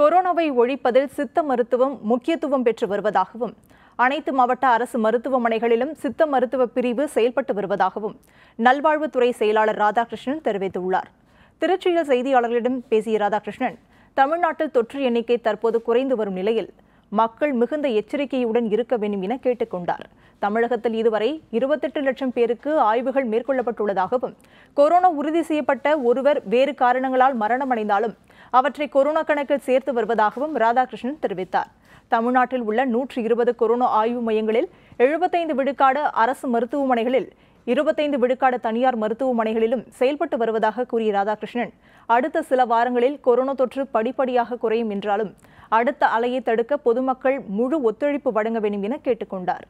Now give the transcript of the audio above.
கொரோனாவை ஒழிப்பதில் சித்த மருத்துவம் முக்கியத்துவம் பெற்று வருவதாகவும் அனைத்து மாவட்ட அரசு மருத்துவமனைகளிலும் சித்த மருத்துவ பிரிவு செயல்பட்டு வருவதாகவும் நல்வாழ்வுத்துறை செயலாளர் ராதாகிருஷ்ணன் தெரிவித்துள்ளார் திருச்சியில் செய்தியாளர்களிடம் பேசிய ராதாகிருஷ்ணன் தமிழ்நாட்டில் தொற்று எண்ணிக்கை தற்போது குறைந்து வரும் நிலையில் மக்கள் மிகுந்த எச்சரிக்கையுடன் இருக்க வேண்டும் என கேட்டுக்கொண்டார் தமிழகத்தில் இதுவரை இருபத்தெட்டு லட்சம் பேருக்கு ஆய்வுகள் மேற்கொள்ளப்பட்டுள்ளதாகவும் கொரோனா உறுதி செய்யப்பட்ட ஒருவர் வேறு காரணங்களால் மரணமடைந்தாலும் அவற்றை கொரோனா கணக்கில் சேர்த்து வருவதாகவும் ராதாகிருஷ்ணன் தெரிவித்தார் தமிழ்நாட்டில் உள்ள நூற்றி இருபது கொரோனா ஆய்வு மையங்களில் எழுபத்தைந்து விடுக்காடு அரசு மருத்துவமனைகளில் இருபத்தைந்து விழுக்காடு தனியார் மருத்துவமனைகளிலும் செயல்பட்டு வருவதாக கூறிய ராதாகிருஷ்ணன் அடுத்த சில வாரங்களில் கொரோனா தொற்று படிப்படியாக குறையும் என்றாலும் அடுத்த அலையை தடுக்க பொதுமக்கள் முழு ஒத்துழைப்பு வழங்க வேண்டும் என கேட்டுக்கொண்டார்